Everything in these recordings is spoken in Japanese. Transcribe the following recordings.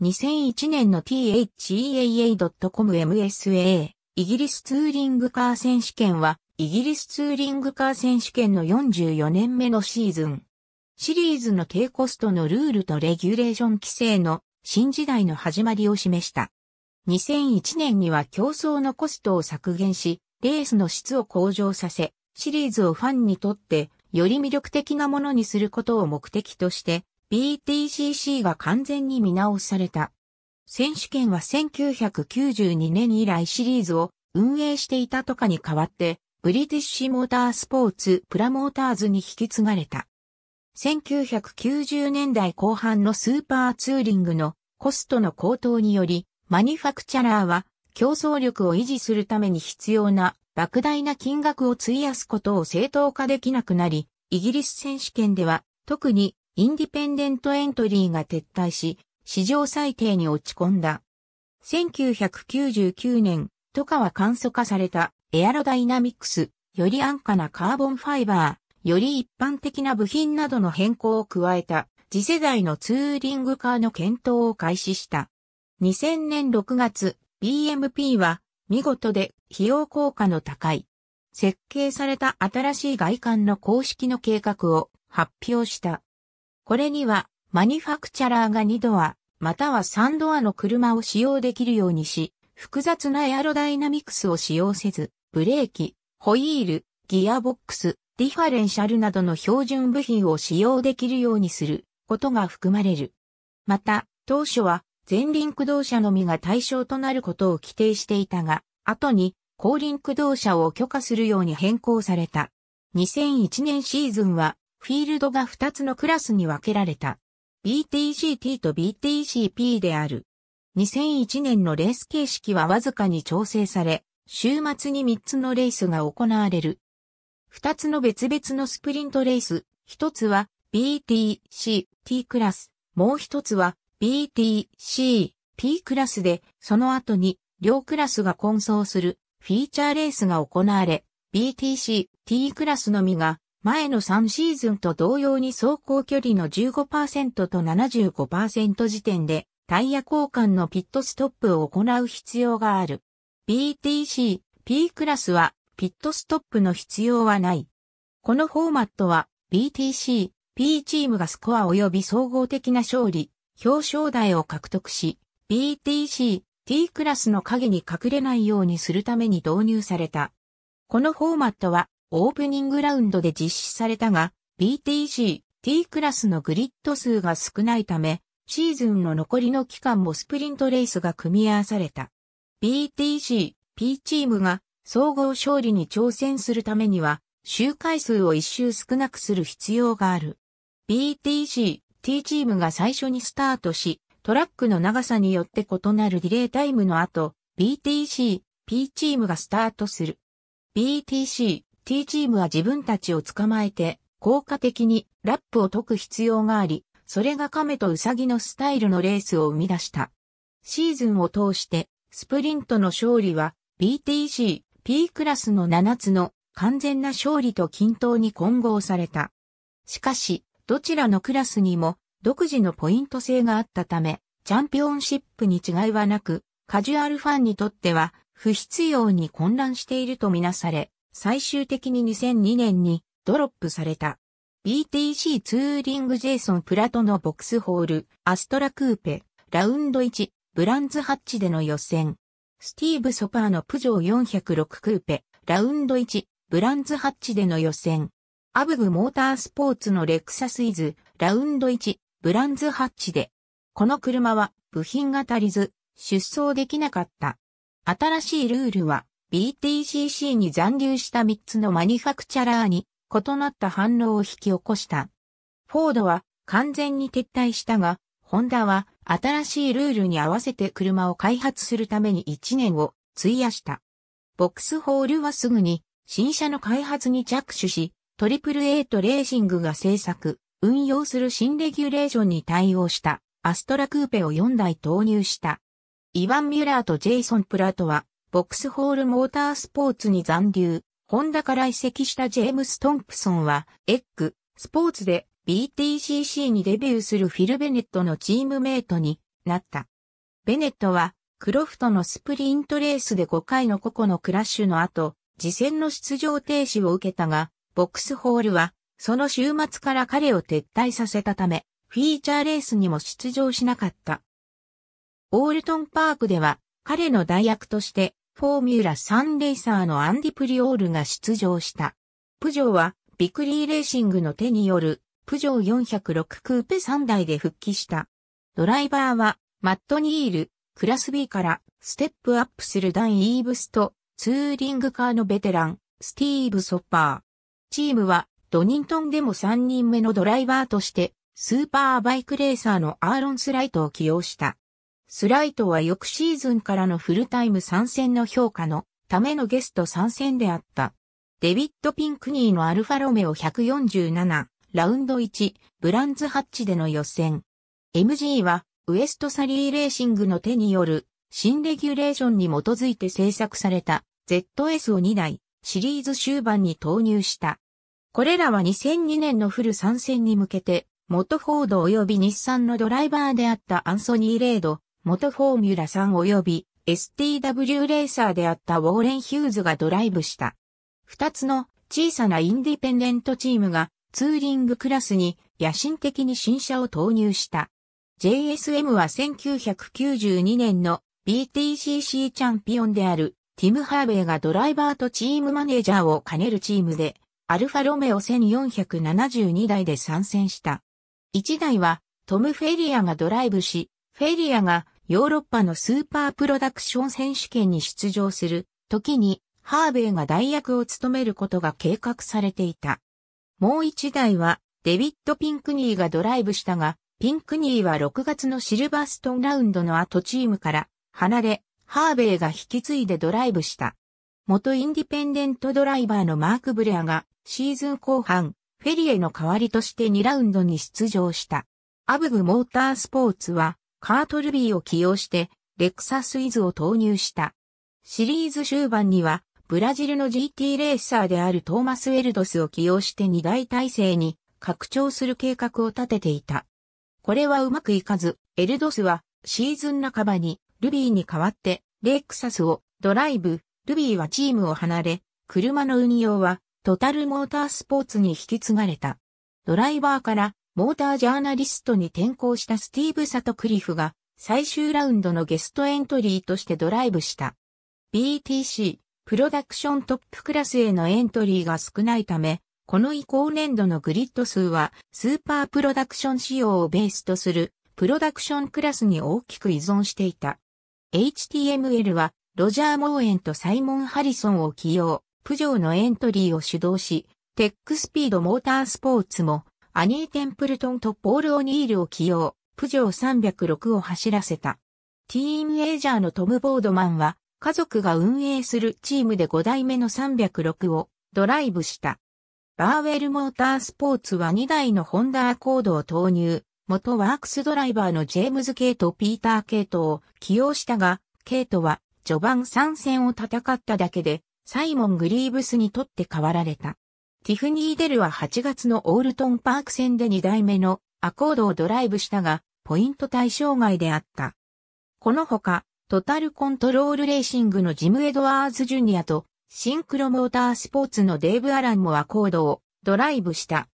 2001年の THEAA.com MSA イギリスツーリングカー選手権はイギリスツーリングカー選手権の44年目のシーズン。シリーズの低コストのルールとレギュレーション規制の新時代の始まりを示した。2001年には競争のコストを削減し、レースの質を向上させ、シリーズをファンにとってより魅力的なものにすることを目的として BTCC が完全に見直された。選手権は1992年以来シリーズを運営していたとかに代わって、ブリティッシュモータースポーツプラモーターズに引き継がれた。1990年代後半のスーパーツーリングのコストの高騰により、マニファクチャラーは競争力を維持するために必要な莫大な金額を費やすことを正当化できなくなり、イギリス選手権では特にインディペンデントエントリーが撤退し、史上最低に落ち込んだ。1999年、トカは簡素化されたエアロダイナミクス、より安価なカーボンファイバー、より一般的な部品などの変更を加えた次世代のツーリングカーの検討を開始した。2000年6月、BMP は見事で費用効果の高い。設計された新しい外観の公式の計画を発表した。これには、マニファクチャラーが2ドア、または3ドアの車を使用できるようにし、複雑なエアロダイナミクスを使用せず、ブレーキ、ホイール、ギアボックス、ディファレンシャルなどの標準部品を使用できるようにすることが含まれる。また、当初は前輪駆動車のみが対象となることを規定していたが、後に後輪駆動車を許可するように変更された。2001年シーズンはフィールドが2つのクラスに分けられた。BTCT と BTCP である。2001年のレース形式はわずかに調整され、週末に3つのレースが行われる。2つの別々のスプリントレース、1つは BTCT クラス、もう1つは BTCP クラスで、その後に両クラスが混走するフィーチャーレースが行われ、BTCT クラスのみが前の3シーズンと同様に走行距離の15%と75%時点でタイヤ交換のピットストップを行う必要がある。BTC、P クラスはピットストップの必要はない。このフォーマットは BTC、P チームがスコア及び総合的な勝利、表彰台を獲得し、BTC、T クラスの影に隠れないようにするために導入された。このフォーマットはオープニングラウンドで実施されたが、BTC、T クラスのグリッド数が少ないため、シーズンの残りの期間もスプリントレースが組み合わされた。BTC、P チームが総合勝利に挑戦するためには、周回数を一周少なくする必要がある。BTC、T チームが最初にスタートし、トラックの長さによって異なるディレイタイムの後、BTC、P チームがスタートする。BTC、T チームは自分たちを捕まえて、効果的にラップを解く必要があり、それが亀とウサギのスタイルのレースを生み出した。シーズンを通して、スプリントの勝利は BTC、P クラスの7つの完全な勝利と均等に混合された。しかし、どちらのクラスにも独自のポイント制があったため、チャンピオンシップに違いはなく、カジュアルファンにとっては不必要に混乱しているとみなされ、最終的に2002年にドロップされた。BTC ツーリングジェイソンプラトのボックスホール、アストラクーペ、ラウンド1、ブランズハッチでの予選。スティーブ・ソパーのプジョー406クーペ、ラウンド1、ブランズハッチでの予選。アブグモータースポーツのレクサスイズ、ラウンド1、ブランズハッチで。この車は部品が足りず、出走できなかった。新しいルールは、BTCC に残留した3つのマニファクチャラーに異なった反応を引き起こした。フォードは完全に撤退したが、ホンダは新しいルールに合わせて車を開発するために1年を費やした。ボックスホールはすぐに新車の開発に着手し、トリプル a とレーシングが制作、運用する新レギュレーションに対応したアストラクーペを4台投入した。イワン・ミュラーとジェイソン・プラトはボックスホールモータースポーツに残留、ホンダから移籍したジェームス・トンプソンは、エッグ、スポーツで BTCC にデビューするフィル・ベネットのチームメイトになった。ベネットは、クロフトのスプリントレースで5回の個々のクラッシュの後、次戦の出場停止を受けたが、ボックスホールは、その週末から彼を撤退させたため、フィーチャーレースにも出場しなかった。オールトンパークでは、彼の代役として、フォーミュラ3レーサーのアンディ・プリオールが出場した。プジョーは、ビクリーレーシングの手による、プジョー406クーペ3台で復帰した。ドライバーは、マット・ニール、クラス B から、ステップアップするダン・イーブスと、ツーリングカーのベテラン、スティーブ・ソッパー。チームは、ドニントンでも3人目のドライバーとして、スーパーバイクレーサーのアーロン・スライトを起用した。スライトは翌シーズンからのフルタイム参戦の評価のためのゲスト参戦であった。デビッド・ピンクニーのアルファロメオ147、ラウンド1、ブランズハッチでの予選。MG は、ウエストサリーレーシングの手による、新レギュレーションに基づいて制作された、ZS を2台、シリーズ終盤に投入した。これらは2002年のフル参戦に向けて、元フォード及び日産のドライバーであったアンソニー・レード、元フォーミュラ3及び STW レーサーであったウォーレン・ヒューズがドライブした。二つの小さなインディペンデントチームがツーリングクラスに野心的に新車を投入した。JSM は1992年の BTCC チャンピオンであるティム・ハーベイがドライバーとチームマネージャーを兼ねるチームで、アルファロメオ1472台で参戦した。1台はトム・フェリアがドライブし、フェリアがヨーロッパのスーパープロダクション選手権に出場する時にハーベイが代役を務めることが計画されていた。もう一台はデビッド・ピンクニーがドライブしたが、ピンクニーは6月のシルバーストンラウンドの後チームから離れ、ハーベイが引き継いでドライブした。元インディペンデントドライバーのマーク・ブレアがシーズン後半、フェリエの代わりとして2ラウンドに出場した。アブグモータースポーツはカートルビーを起用して、レクサスイズを投入した。シリーズ終盤には、ブラジルの GT レーサーであるトーマス・ウェルドスを起用して2大体制に拡張する計画を立てていた。これはうまくいかず、エルドスはシーズン半ばにルビーに代わってレクサスをドライブ、ルビーはチームを離れ、車の運用はトタルモータースポーツに引き継がれた。ドライバーからモータージャーナリストに転向したスティーブ・サトクリフが最終ラウンドのゲストエントリーとしてドライブした。BTC、プロダクショントップクラスへのエントリーが少ないため、この移行年度のグリッド数はスーパープロダクション仕様をベースとするプロダクションクラスに大きく依存していた。HTML はロジャー・モーエンとサイモン・ハリソンを起用、プジョーのエントリーを主導し、テックスピードモータースポーツもアニー・テンプルトンとポール・オニールを起用、プジョー306を走らせた。ティーンエイジャーのトム・ボードマンは、家族が運営するチームで5代目の306をドライブした。バーウェルモータースポーツは2台のホンダアコードを投入、元ワークスドライバーのジェームズ・ケイト・ピーター・ケイトを起用したが、ケイトは序盤参戦を戦っただけで、サイモン・グリーブスにとって変わられた。ティフニー・デルは8月のオールトンパーク戦で2代目のアコードをドライブしたが、ポイント対象外であった。このほか、トタルコントロールレーシングのジム・エドワーズ・ジュニアと、シンクロモータースポーツのデーブ・アランもアコードをドライブした。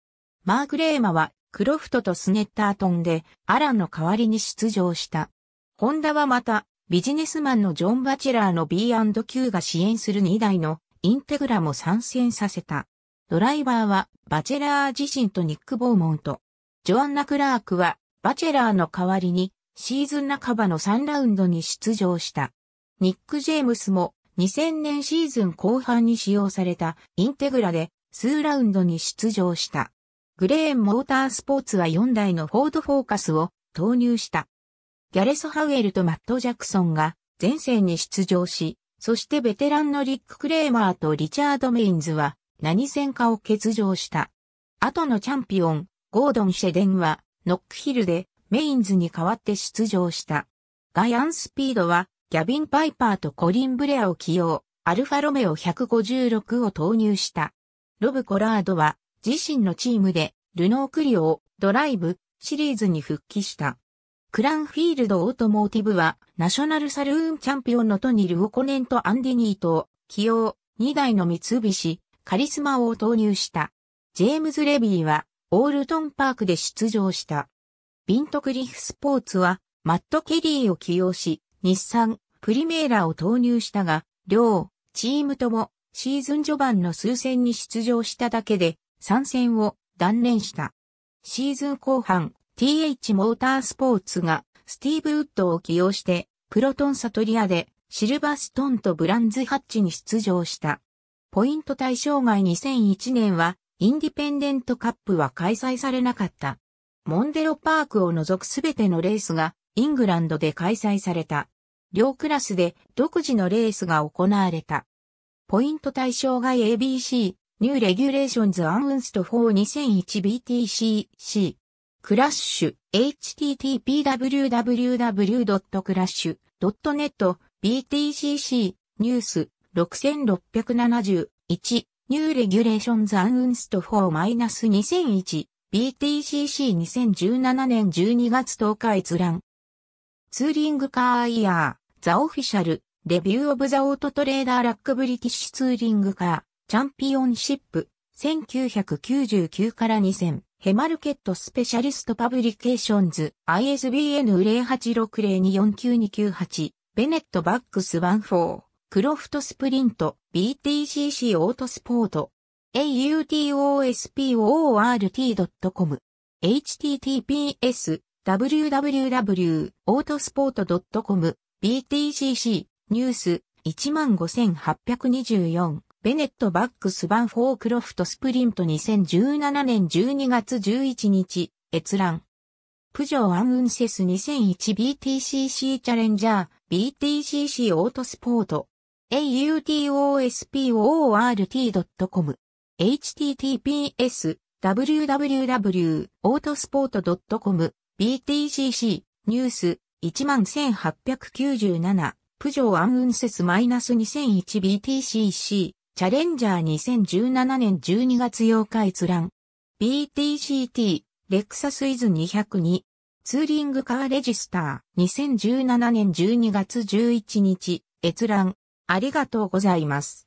マーク・レーマは、クロフトとスネッタートンで、アランの代わりに出場した。ホンダはまた、ビジネスマンのジョン・バチェラーの B&Q が支援する2台のインテグラも参戦させた。ドライバーはバチェラー自身とニック・ボーモント。ジョアンナ・クラークはバチェラーの代わりにシーズン半ばの3ラウンドに出場した。ニック・ジェームスも2000年シーズン後半に使用されたインテグラで数ラウンドに出場した。グレーン・モータースポーツは4台のフォードフォーカスを投入した。ギャレス・ハウエルとマット・ジャクソンが前線に出場し、そしてベテランのリック・クレーマーとリチャード・メインズは何戦かを欠場した。後のチャンピオン、ゴードン・シェデンは、ノックヒルでメインズに代わって出場した。ガイアン・スピードは、ギャビン・パイパーとコリン・ブレアを起用、アルファロメオ156を投入した。ロブ・コラードは、自身のチームで、ルノー・クリオ、ドライブ、シリーズに復帰した。クランフィールド・オートモーティブは、ナショナルサルーンチャンピオンのトニル・オコネンとアンディニートを起用、2台の三菱、カリスマを投入した。ジェームズ・レビーは、オールトンパークで出場した。ビントクリフスポーツは、マット・ケリーを起用し、日産、プリメーラを投入したが、両、チームとも、シーズン序盤の数戦に出場しただけで、参戦を断念した。シーズン後半、TH モータースポーツが、スティーブ・ウッドを起用して、プロトンサトリアで、シルバストンとブランズハッチに出場した。ポイント対象外2001年は、インディペンデントカップは開催されなかった。モンデロパークを除くすべてのレースが、イングランドで開催された。両クラスで独自のレースが行われた。ポイント対象外 ABC、ニューレギュレーションズアンウンスト 42001BTCC。クラッシュ、http://www.crash.net、BTCC、ニュース、6671、ニューレギュレーションザンウンスト4 2001、BTCC2017 年12月10日閲覧。ツーリングカーイヤー、ザオフィシャル、レビューオブザオートトレーダーラックブリティッシュツーリングカー、チャンピオンシップ、1999から2000、ヘマルケットスペシャリストパブリケーションズ、ISBN 0 8 6 0 2 4 9 2 9 8ベネットバックス14。クロフトスプリント、BTCC オートスポート、autosport.com、https、www.autosport.com、BTCC、ニュース、15824、ベネットバックス版フォークロフトスプリント2017年12月11日、閲覧。プジョーアンウンセス 2001BTCC チャレンジャー、BTCC オートスポート。autosport.com https www.autosport.com btcc ニュース11897プジョーアンウンセス -2001BTCC チャレンジャー2017年12月8日閲覧 BTCT レクサスイズ202ツーリングカーレジスター2017年12月11日閲覧ありがとうございます。